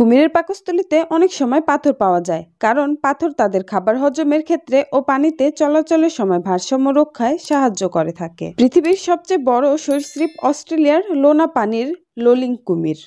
কুমিরের পাকস্থলিতে অনেক সময় পাথর পাওয়া যায় কারণ পাথর তাদের খাবার হজমের ক্ষেত্রে ও পানিতে চলাচলের সময় ভারসাম্য রক্ষায় সাহায্য করে থাকে পৃথিবীর সবচেয়ে বড় সরীসৃপ অস্ট্রেলিয়ার লোনা পানির লোলিং কুমির